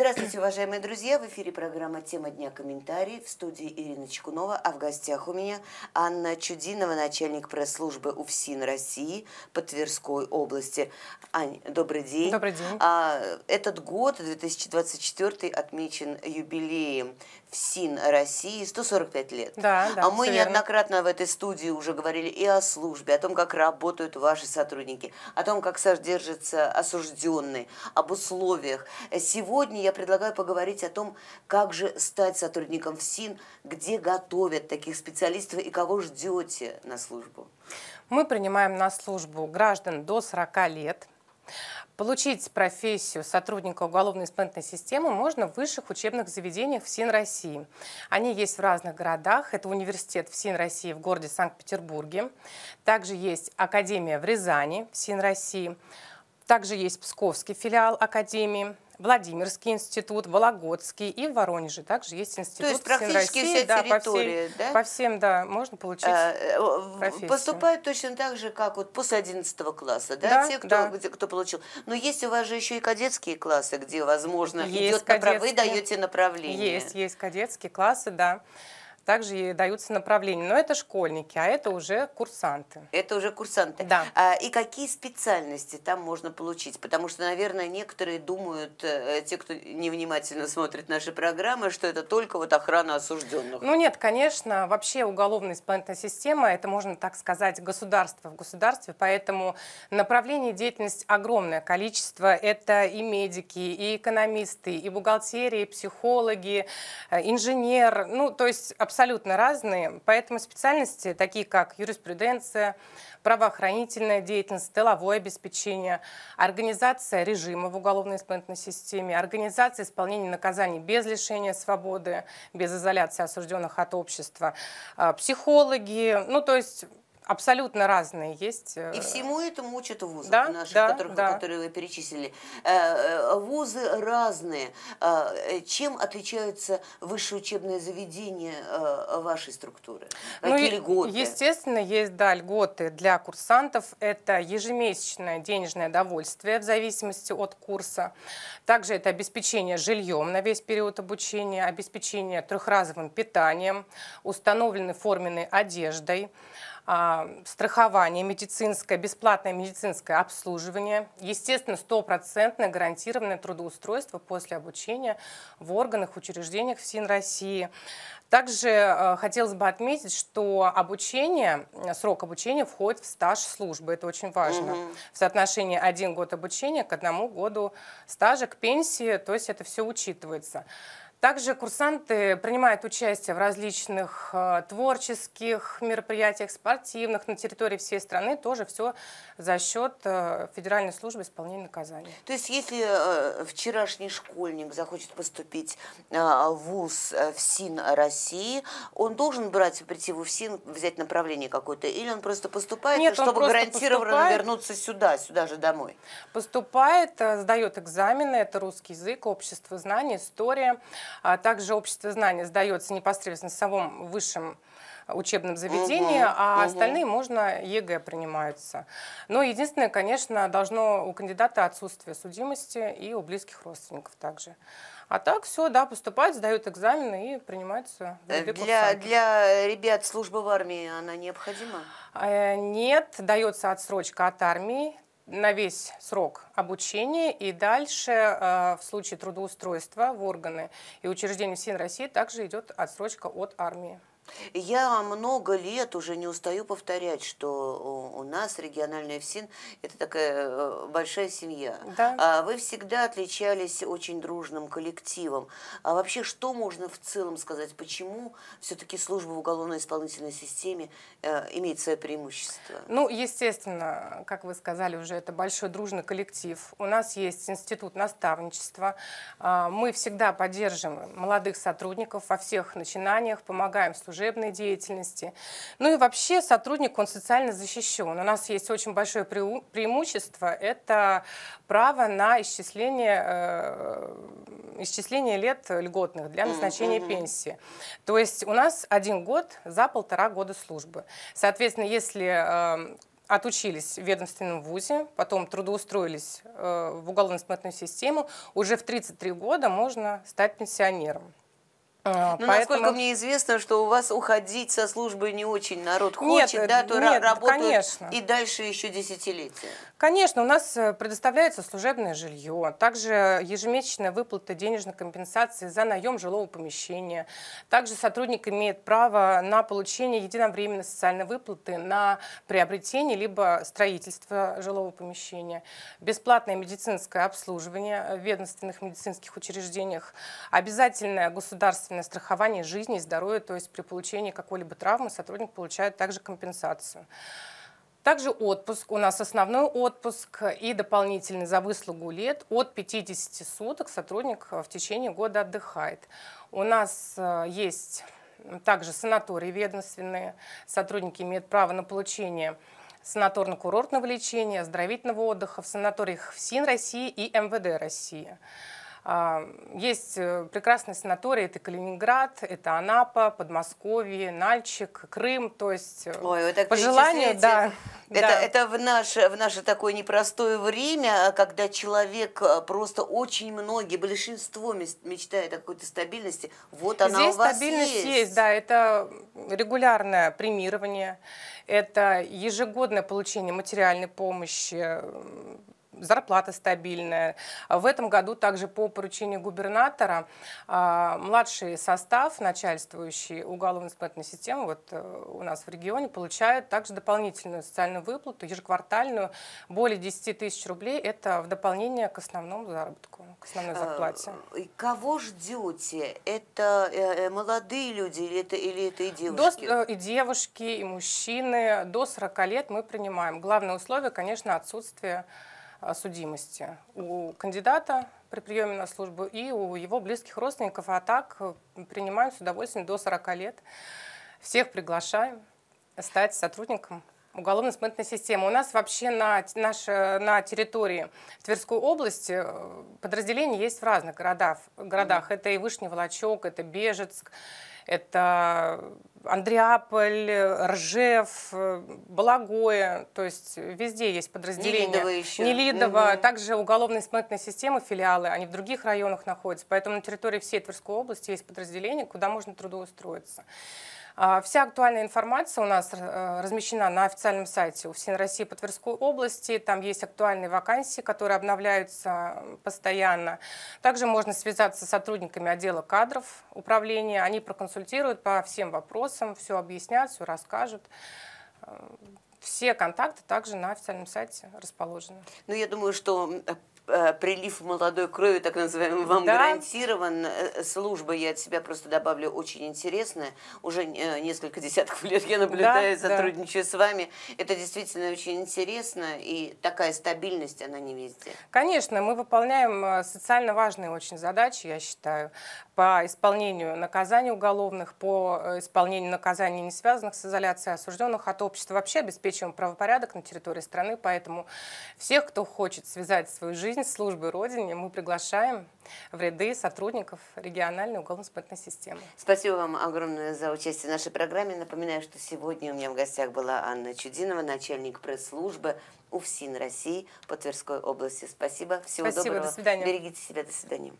Здравствуйте, уважаемые друзья. В эфире программа «Тема дня. Комментарий». В студии Ирина Чекунова, а в гостях у меня Анна Чудинова, начальник пресс-службы УФСИН России по Тверской области. Ань, добрый день. Добрый день. А, этот год, 2024, отмечен юбилеем ФСИН России 145 лет. Да, да, а мы неоднократно в этой студии уже говорили и о службе, о том, как работают ваши сотрудники, о том, как содержатся осужденные, об условиях. Сегодня я я предлагаю поговорить о том, как же стать сотрудником ФСИН, где готовят таких специалистов и кого ждете на службу. Мы принимаем на службу граждан до 40 лет. Получить профессию сотрудника уголовно-исполнительной системы можно в высших учебных заведениях ФСИН России. Они есть в разных городах. Это университет ФСИН России в городе Санкт-Петербурге. Также есть Академия в Рязани ФСИН России, также есть Псковский филиал Академии. Владимирский институт, Вологодский и в Воронеже также есть институт. То есть практически России, вся да, территория, по всей, да? По всем, да, можно получить а, э, профессию. Поступают точно так же, как вот после 11 класса, да, да те, кто, да. кто получил. Но есть у вас же еще и кадетские классы, где, возможно, есть идет направ... вы даете направление. Есть, есть кадетские классы, да также и даются направления. Но это школьники, а это уже курсанты. Это уже курсанты. Да. А, и какие специальности там можно получить? Потому что, наверное, некоторые думают, э, те, кто невнимательно смотрит наши программы, что это только вот охрана осужденных. Ну нет, конечно, вообще уголовная исполнительная система, это, можно так сказать, государство в государстве, поэтому направлений деятельности огромное количество. Это и медики, и экономисты, и бухгалтерии, и психологи, э, инженер, ну то есть абсолютно абсолютно разные, поэтому специальности, такие как юриспруденция, правоохранительная деятельность, тыловое обеспечение, организация режима в уголовно-исполнительной системе, организация исполнения наказаний без лишения свободы, без изоляции осужденных от общества, а, психологи, ну то есть абсолютно разные есть. Э, И всему этому учат вузы да, наших, да, которых, да. которые вы перечислили. Э, э, вузы разные. Чем отличаются высшие учебные заведения вашей структуры? Ну, Какие ну, льготы? Естественно, есть да, льготы для курсантов. Это ежемесячное денежное довольствие в зависимости от курса. Также это обеспечение жильем на весь период обучения, обеспечение трехразовым питанием, установленной форменной одеждой. А, страхование медицинское, бесплатное медицинское обслуживание, естественно, стопроцентное гарантированное трудоустройство после обучения в органах, учреждениях ФСИН России. Также э, хотелось бы отметить, что обучение, э, срок обучения входит в стаж службы. Это очень важно. Угу. В соотношении один год обучения к одному году стажа, к пенсии, то есть это все учитывается. Также курсанты принимают участие в различных э, творческих мероприятиях, спортивных на территории всей страны. Тоже все за счет э, Федеральной службы исполнения наказаний. То есть если э, вчерашний школьник захочет поступить в ВУЗ в СИН России, он должен брать, прийти в СИН, взять направление какое-то? Или он просто поступает, Нет, чтобы просто гарантированно поступает, вернуться сюда, сюда же домой? Поступает, сдает экзамены, это русский язык, общество знаний, история а Также общество знаний сдается непосредственно в самом высшем учебном заведении, угу, а угу. остальные можно ЕГЭ принимаются. Но единственное, конечно, должно у кандидата отсутствие судимости и у близких родственников также. А так все, да, поступают, сдают экзамены и принимаются. Э, для, для ребят служба в армии она необходима? Э, нет, дается отсрочка от армии, на весь срок обучения и дальше э, в случае трудоустройства в органы и учреждения СИН России также идет отсрочка от армии. Я много лет уже не устаю повторять, что у нас региональная ФСИН – это такая э, большая семья. Да. А Вы всегда отличались очень дружным коллективом. А вообще, что можно в целом сказать, почему все-таки служба в уголовно-исполнительной системе э, имеет свое преимущество? Ну, естественно, как вы сказали уже, это большой дружный коллектив. У нас есть институт наставничества. А, мы всегда поддерживаем молодых сотрудников во всех начинаниях, помогаем служить служебной деятельности. Ну и вообще сотрудник, он социально защищен. У нас есть очень большое преимущество, это право на исчисление, э, исчисление лет льготных для назначения mm-hmm. пенсии. То есть у нас один год за полтора года службы. Соответственно, если э, отучились в ведомственном вузе, потом трудоустроились э, в уголовно-исполнительную систему, уже в 33 года можно стать пенсионером. Э, ну, Поэтому... насколько мне известно, что у вас уходить со службы не очень народ хочет, нет, э, да, то нет, работают конечно. и дальше еще десятилетия. Конечно, у нас э, предоставляется служебное жилье, также ежемесячная выплата денежной компенсации за наем жилого помещения. Также сотрудник имеет право на получение единовременной социальной выплаты на приобретение либо строительство жилого помещения, бесплатное медицинское обслуживание в ведомственных медицинских учреждениях, обязательное государственное дополнительное страхование жизни и здоровья, то есть при получении какой-либо травмы сотрудник получает также компенсацию. Также отпуск. У нас основной отпуск и дополнительный за выслугу лет от 50 суток сотрудник э, в течение года отдыхает. У нас э, есть также санатории ведомственные. Сотрудники имеют право на получение санаторно-курортного лечения, оздоровительного отдыха в санаториях ФСИН России и МВД России. А, есть э, прекрасные санатории, это Калининград, это Анапа, Подмосковье, Нальчик, Крым, то есть э, Ой, так по желанию, да. Это, да. это в, наше, в наше такое непростое время, э, когда человек просто очень многие, большинство мечтает о какой-то стабильности, вот она Здесь у вас стабильность есть. есть, да, это регулярное премирование, это ежегодное получение материальной помощи, зарплата стабильная. В этом году также по поручению губернатора а, младший состав, начальствующий уголовно-исполнительной системы вот э, у нас в регионе, получает также дополнительную социальную выплату, ежеквартальную, более 10 тысяч рублей. Это в дополнение к основному заработку, к основной а, зарплате. И Кого ждете? Это э, э, молодые люди или это, или это и девушки? До, и девушки, и мужчины. До 40 лет мы принимаем. Главное условие, конечно, отсутствие судимости у кандидата при приеме на службу и у его близких родственников, а так э, принимаем с удовольствием до 40 лет. Всех приглашаем стать сотрудником уголовно-исполнительной системы. У нас вообще на, наш, на территории Тверской области э, подразделения есть в разных городах. городах. Это и Вышний Волочок, это Бежецк, это Андреаполь, Ржев, Благое, то есть везде есть подразделения. Нелидово еще. Нелидово, угу. также уголовно исполнительная системы филиалы, они в других районах находятся. Поэтому на территории всей Тверской области есть подразделения, куда можно трудоустроиться. А, вся актуальная информация у нас э, размещена на официальном сайте УФСИН России по Тверской области. Там есть актуальные вакансии, которые обновляются постоянно. Также можно связаться с сотрудниками отдела кадров управления. Они проконсультируют по всем вопросам, все объяснят, все расскажут. Э, все контакты также на официальном сайте расположены. Ну, я думаю, что э, Э, прилив молодой крови, так называемый, вам да? гарантирован. Э, э, служба, я от себя просто добавлю, очень интересная. Уже несколько десятков лет я наблюдаю, да, сотрудничаю да. с вами. Это действительно очень интересно, и такая стабильность, она не везде. Конечно, мы выполняем социально важные очень задачи, я считаю, по исполнению наказаний уголовных, по исполнению наказаний, не связанных с изоляцией осужденных от общества. Вообще обеспечиваем правопорядок на территории страны, поэтому всех, кто хочет связать свою жизнь, деятельность службы Родине мы приглашаем в ряды сотрудников региональной уголовно-исполнительной системы. Спасибо вам огромное за участие в нашей программе. Напоминаю, что сегодня у меня в гостях была Анна Чудинова, начальник пресс-службы УФСИН России по Тверской области. Спасибо, всего Спасибо, доброго. до свидания. Берегите себя, до свидания.